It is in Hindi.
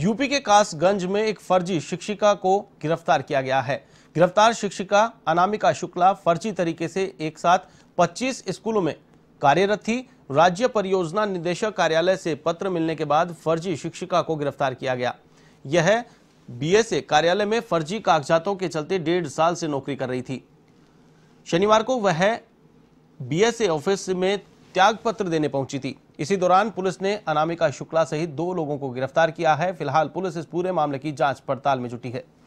यूपी के कासगंज में एक फर्जी शिक्षिका को गिरफ्तार किया गया है गिरफ्तार शिक्षिका अनामिका शुक्ला फर्जी तरीके से एक साथ 25 स्कूलों में कार्यरत थी राज्य परियोजना निदेशक कार्यालय से पत्र मिलने के बाद फर्जी शिक्षिका को गिरफ्तार किया गया यह बीएसए कार्यालय में फर्जी कागजातों के चलते डेढ़ साल से नौकरी कर रही थी शनिवार को वह बीएसए ऑफिस में त्याग पत्र देने पहुंची थी इसी दौरान पुलिस ने अनामिका शुक्ला सहित दो लोगों को गिरफ्तार किया है फिलहाल पुलिस इस पूरे मामले की जांच पड़ताल में जुटी है